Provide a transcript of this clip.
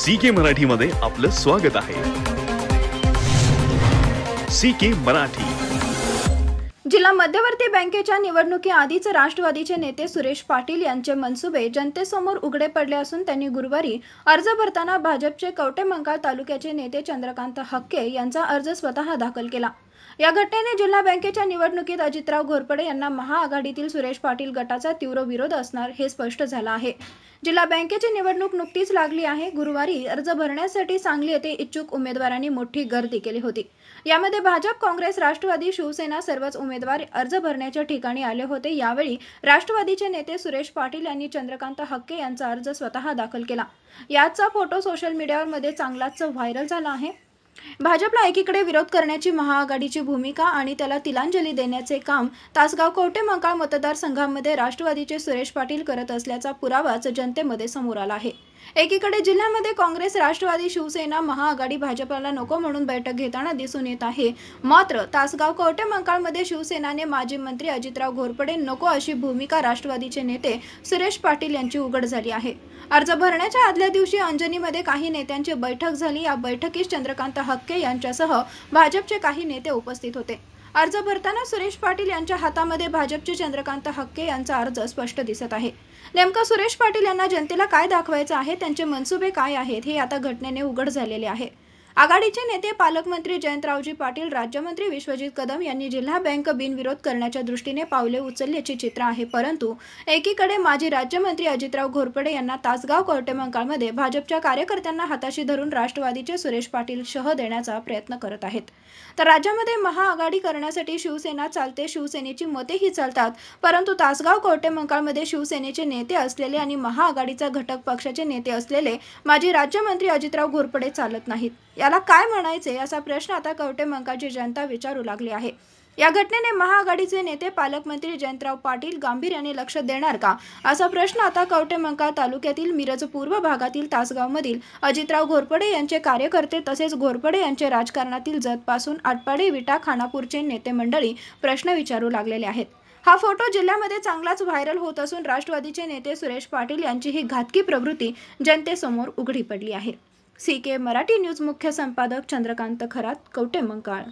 C के मराठीमध्ये आपलं स्वागत आहे सी के मराठी जिल्हा मध्यवर्ती बँकेच्या निवडणुकीआधीच राष्ट्रवादीचे नेते सुरेश पाटील यांचे मनसुबे जनतेसमोर उघडे पडले असून त्यांनी गुरुवारी अर्ज भरताना भाजपचे कवटेमंकाळ तालुक्याचे नेते चंद्रकांत हक्के यांचा अर्ज स्वतः दाखल केला या घटनेने जिल्हा बँकेच्या निवडणुकीत अजितराव घोरपडे यांना महाआघाडीतील सुरेश पाटील गटाचा तीव्र विरोध असणार हे स्पष्ट झालं आहे जिल्हा बँकेची निवडणूक नुकतीच लागली आहे गुरुवारी अर्ज भरण्यासाठी सांगली येथे इच्छुक उमेदवारांनी मोठी गर्दी केली होती यामध्ये भाजप काँग्रेस राष्ट्रवादी शिवसेना सर्वच उमेदवार उमेदवार अर्ज भरण्याच्या ठिकाणी आले होते यावेळी राष्ट्रवादीचे नेते सुरेश पाटील यांनी चंद्रकांत हक्के यांचा अर्ज स्वतः दाखल केला याचा फोटो सोशल मीडियावर मध्ये चांगलाच व्हायरल झाला आहे भाजपला एकीकडे विरोध करण्याची महाआघाडीची भूमिका आणि त्याला तिलांजली देण्याचे काम तासगाव कोवटे मंकाळ मतदारसंघामध्ये राष्ट्रवादीचे सुरेश पाटील करत असल्याचा पुरावाच जनतेमध्ये समोर आला आहे एकीकडे जिल्ह्यामध्ये काँग्रेस राष्ट्रवादी शिवसेना महाआघाडी भाजपला नको म्हणून बैठक घेताना दिसून येत आहे मात्र तासगाव कवटे मंकाळमध्ये शिवसेनाने माजी मंत्री अजितराव घोरपडे नको अशी भूमिका राष्ट्रवादीचे नेते सुरेश पाटील यांची उघड झाली आहे अर्ज भरण्याच्या आदल्या दिवशी अंजनीमध्ये काही नेत्यांची बैठक झाली या बैठकीस चंद्रकांत हक्के यांच्यासह भाजपचे काही नेते उपस्थित होते अर्ज भरताना सुरेश पाटील यांच्या हातामध्ये भाजपचे चंद्रकांत हक्के यांचा अर्ज स्पष्ट दिसत आहे नेमका सुरेश पाटील यांना जनतेला काय दाखवायचं आहे त्यांचे मनसुबे काय आहेत हे आता घटनेने उघड झालेले आहे आघाडीचे नेते पालकमंत्री जयंतरावजी पाटील राज्यमंत्री विश्वजित कदम यांनी जिल्हा बँक बिनविरोध करण्याच्या दृष्टीने पावले उचलल्याचे चित्र आहे परंतु एकीकडे माजी राज्यमंत्री अजितराव घोरपडे यांना तासगाव कवटेमंकाळमध्ये भाजपच्या कार्यकर्त्यांना हाताशी धरून राष्ट्रवादीचे सुरेश पाटील शह देण्याचा प्रयत्न करत आहेत तर राज्यामध्ये महाआघाडी करण्यासाठी शिवसेना चालते शिवसेनेची मतेही चालतात परंतु तासगाव कवटेमंकाळमध्ये शिवसेनेचे नेते असलेले आणि महाआघाडीचा घटक पक्षाचे नेते असलेले माजी राज्यमंत्री अजितराव घोरपडे चालत नाहीत याला काय म्हणायचे असा प्रश्न आता कवटे मंकाची जनता विचारू लागली आहे या घटनेने महाआघाडीचे नेते पालकमंत्री जयंतराव पाटील गांभीर्याने लक्ष देणार का असा प्रश्न आता मंका तालुक्यातील मिरज पूर्व भागातील तासगावमधील अजितराव घोरपडे यांचे कार्यकर्ते तसेच घोरपडे यांचे राजकारणातील जतपासून आटपाडे विटा खानापूरचे नेते मंडळी प्रश्न विचारू लागलेले आहेत हा फोटो जिल्ह्यामध्ये चांगलाच व्हायरल होत असून राष्ट्रवादीचे नेते सुरेश पाटील यांची ही घातकी प्रवृत्ती जनतेसमोर उघडी पडली आहे सीके के मराठी न्यूज मुख्य संपादक चंद्रकांत खरात मंकाळ